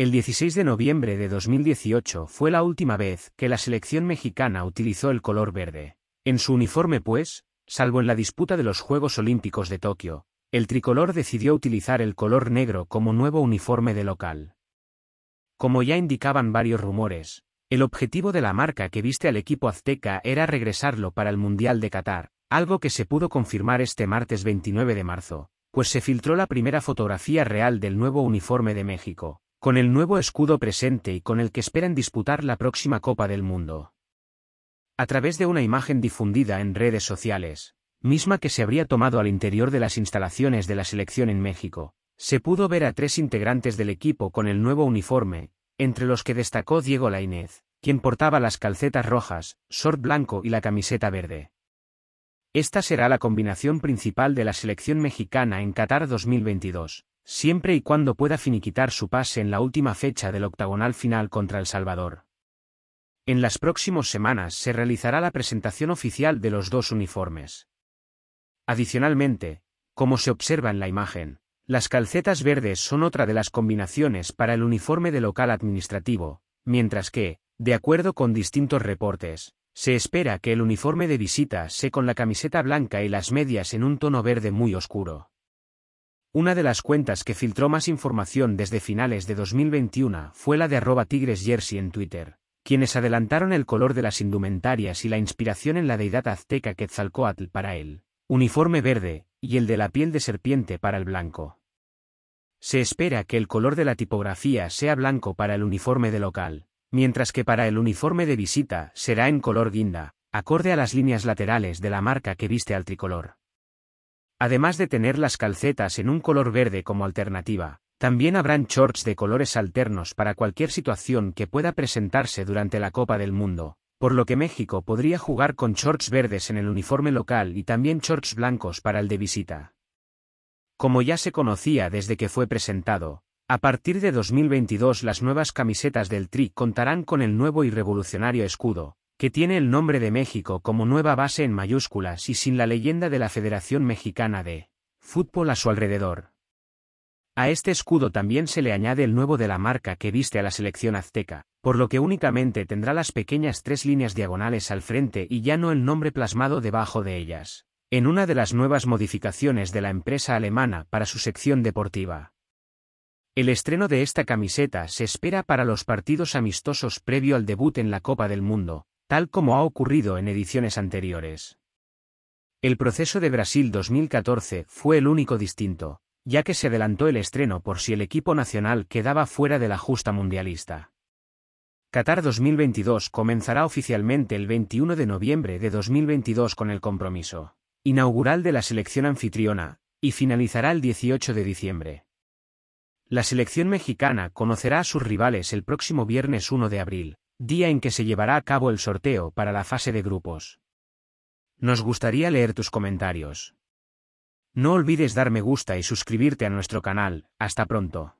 El 16 de noviembre de 2018 fue la última vez que la selección mexicana utilizó el color verde. En su uniforme pues, salvo en la disputa de los Juegos Olímpicos de Tokio, el tricolor decidió utilizar el color negro como nuevo uniforme de local. Como ya indicaban varios rumores, el objetivo de la marca que viste al equipo azteca era regresarlo para el Mundial de Qatar, algo que se pudo confirmar este martes 29 de marzo, pues se filtró la primera fotografía real del nuevo uniforme de México con el nuevo escudo presente y con el que esperan disputar la próxima Copa del Mundo. A través de una imagen difundida en redes sociales, misma que se habría tomado al interior de las instalaciones de la selección en México, se pudo ver a tres integrantes del equipo con el nuevo uniforme, entre los que destacó Diego Lainez, quien portaba las calcetas rojas, short blanco y la camiseta verde. Esta será la combinación principal de la selección mexicana en Qatar 2022, siempre y cuando pueda finiquitar su pase en la última fecha del octagonal final contra El Salvador. En las próximas semanas se realizará la presentación oficial de los dos uniformes. Adicionalmente, como se observa en la imagen, las calcetas verdes son otra de las combinaciones para el uniforme de local administrativo, mientras que, de acuerdo con distintos reportes, se espera que el uniforme de visita sea con la camiseta blanca y las medias en un tono verde muy oscuro. Una de las cuentas que filtró más información desde finales de 2021 fue la de arroba Tigres Jersey en Twitter, quienes adelantaron el color de las indumentarias y la inspiración en la deidad azteca Quetzalcoatl para el uniforme verde y el de la piel de serpiente para el blanco. Se espera que el color de la tipografía sea blanco para el uniforme de local, mientras que para el uniforme de visita será en color guinda, acorde a las líneas laterales de la marca que viste al tricolor. Además de tener las calcetas en un color verde como alternativa, también habrán shorts de colores alternos para cualquier situación que pueda presentarse durante la Copa del Mundo, por lo que México podría jugar con shorts verdes en el uniforme local y también shorts blancos para el de visita. Como ya se conocía desde que fue presentado, a partir de 2022 las nuevas camisetas del Tri contarán con el nuevo y revolucionario escudo, que tiene el nombre de México como nueva base en mayúsculas y sin la leyenda de la Federación Mexicana de Fútbol a su alrededor. A este escudo también se le añade el nuevo de la marca que viste a la selección azteca, por lo que únicamente tendrá las pequeñas tres líneas diagonales al frente y ya no el nombre plasmado debajo de ellas, en una de las nuevas modificaciones de la empresa alemana para su sección deportiva. El estreno de esta camiseta se espera para los partidos amistosos previo al debut en la Copa del Mundo, tal como ha ocurrido en ediciones anteriores. El proceso de Brasil 2014 fue el único distinto, ya que se adelantó el estreno por si el equipo nacional quedaba fuera de la justa mundialista. Qatar 2022 comenzará oficialmente el 21 de noviembre de 2022 con el compromiso inaugural de la selección anfitriona, y finalizará el 18 de diciembre. La selección mexicana conocerá a sus rivales el próximo viernes 1 de abril, día en que se llevará a cabo el sorteo para la fase de grupos. Nos gustaría leer tus comentarios. No olvides dar me gusta y suscribirte a nuestro canal, hasta pronto.